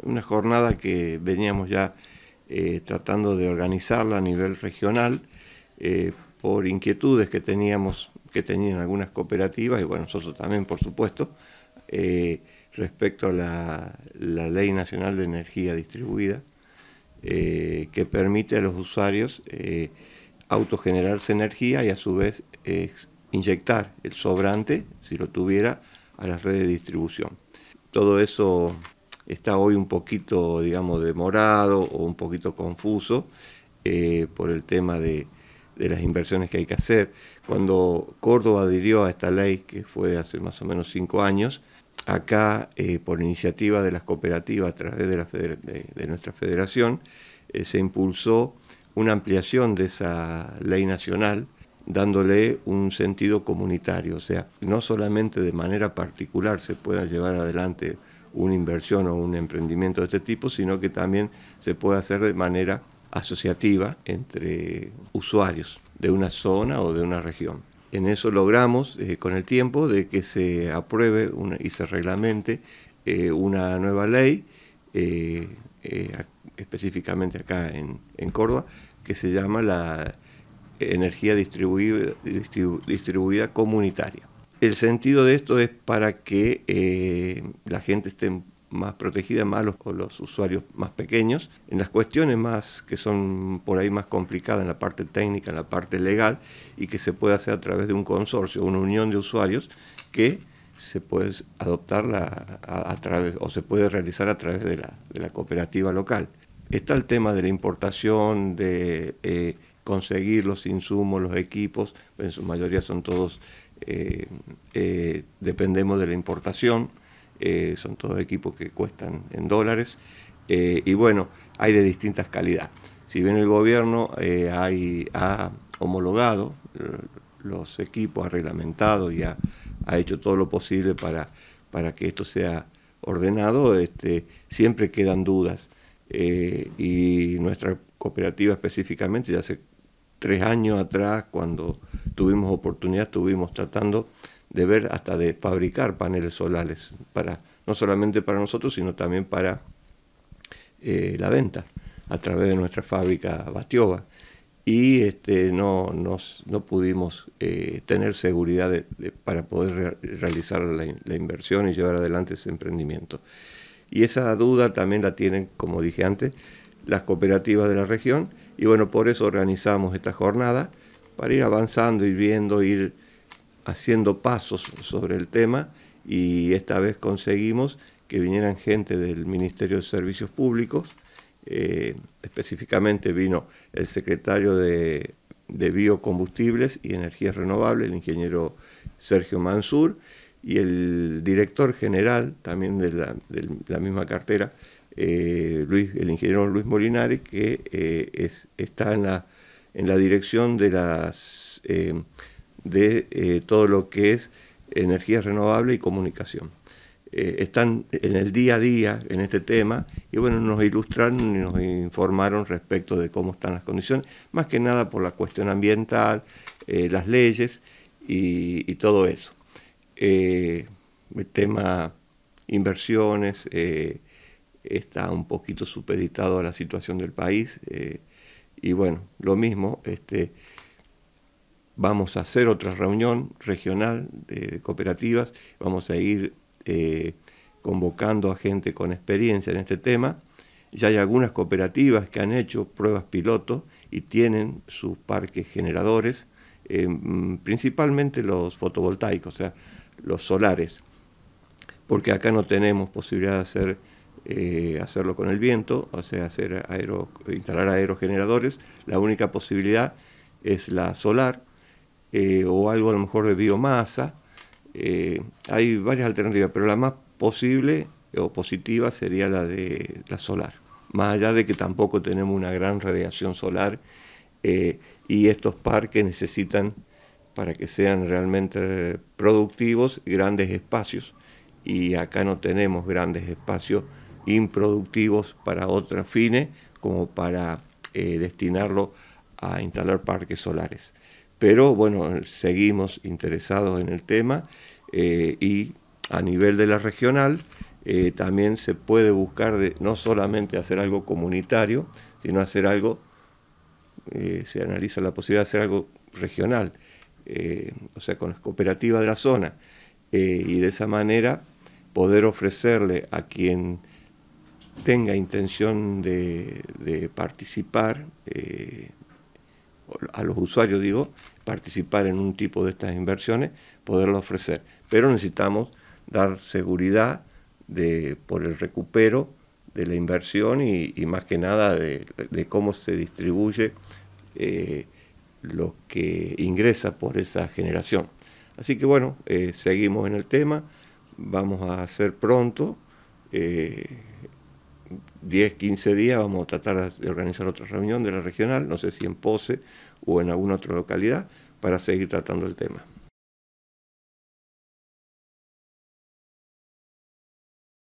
Una jornada que veníamos ya eh, tratando de organizarla a nivel regional eh, por inquietudes que teníamos, que tenían algunas cooperativas y bueno, nosotros también, por supuesto, eh, respecto a la, la, Ley Nacional de Energía Distribuida, que permite a los usuarios autogenerarse energía y a su vez inyectar el sobrante, si lo tuviera, a las redes de distribución. Todo eso está hoy un poquito, digamos, demorado o un poquito confuso eh, por el tema de, las inversiones que hay que hacer. Cuando Córdoba adhirió a esta ley, que fue hace más o menos cinco años, acá, eh, por iniciativa de las cooperativas a través de, de, nuestra federación, eh, se impulsó una ampliación de esa ley nacional dándole un sentido comunitario, o sea, no solamente de manera particular se pueda llevar adelante una inversión o un emprendimiento de este tipo, sino que también se puede hacer de manera asociativa entre usuarios de una zona o de una región. En eso logramos eh, con el tiempo de que se apruebe y se reglamente eh, una nueva ley, eh, específicamente acá en, Córdoba, que se llama la energía distribuida comunitaria. El sentido de esto es para que eh, la gente esté más protegida, más los, los usuarios más pequeños. En las cuestiones más que son por ahí más complicadas, en la parte técnica, en la parte legal, y que se pueda hacer a través de un consorcio, una unión de usuarios, que se puede adoptar a, través, o se puede realizar a través de la, cooperativa local. Está el tema de la importación, de eh, conseguir los insumos, los equipos, en su mayoría son todos, eh, eh, dependemos de la importación, eh, son todos equipos que cuestan en dólares, y bueno, hay de distintas calidad. Si bien el gobierno ha homologado los equipos, ha reglamentado y ha, hecho todo lo posible para, para que esto sea ordenado, este, siempre quedan dudas. y nuestra cooperativa específicamente ya se tres años atrás, cuando tuvimos oportunidad, estuvimos tratando de ver hasta de fabricar paneles solares, para, no solamente para nosotros, sino también para eh, la venta, a través de nuestra fábrica bastioba Y este, no, nos, no pudimos eh, tener seguridad para poder realizar la inversión y llevar adelante ese emprendimiento. Y esa duda también la tienen, como dije antes, las cooperativas de la región y bueno, por eso organizamos esta jornada para ir avanzando y viendo, ir haciendo pasos sobre el tema y esta vez conseguimos que vinieran gente del Ministerio de Servicios Públicos, eh, específicamente vino el secretario de, Biocombustibles y Energías Renovables, el ingeniero Sergio Mansur, y el director general también de la, de la misma cartera, eh, Luis, el ingeniero Luis Molinari que eh, es, está en la, en la dirección de, las, eh, de todo lo que es energía renovable y comunicación. están en el día a día en este tema y bueno, nos ilustraron y nos informaron respecto de cómo están las condiciones, más que nada por la cuestión ambiental, las leyes y, todo eso. el tema inversiones, está un poquito supeditado a la situación del país. Eh, y bueno, lo mismo, este, vamos a hacer otra reunión regional de, cooperativas, vamos a ir eh, convocando a gente con experiencia en este tema. Ya hay algunas cooperativas que han hecho pruebas piloto y tienen sus parques generadores, eh, principalmente los fotovoltaicos, o sea, los solares, porque acá no tenemos posibilidad de hacer eh, hacerlo con el viento, o sea, hacer instalar aerogeneradores. La única posibilidad es la solar eh, o algo a lo mejor de biomasa. Eh, hay varias alternativas, pero la más posible o positiva sería la de la solar, más allá de que tampoco tenemos una gran radiación solar y estos parques necesitan, para que sean realmente productivos, grandes espacios y acá no tenemos grandes espacios improductivos para otros fines, como para eh, destinarlo a instalar parques solares. Pero bueno, seguimos interesados en el tema eh, y a nivel de la regional eh, también se puede buscar de, no solamente hacer algo comunitario, sino hacer algo, se analiza la posibilidad de hacer algo regional, o sea, con las cooperativas de la zona. y de esa manera poder ofrecerle a quien tenga intención de, participar, eh, a los usuarios digo, participar en un tipo de estas inversiones, poderlo ofrecer. Pero necesitamos dar seguridad de, por el recupero de la inversión y, más que nada de, cómo se distribuye eh, lo que ingresa por esa generación. Así que bueno, eh, seguimos en el tema, vamos a hacer pronto 10, 15 días vamos a tratar de organizar otra reunión de la regional, no sé si en Pose o en alguna otra localidad, para seguir tratando el tema.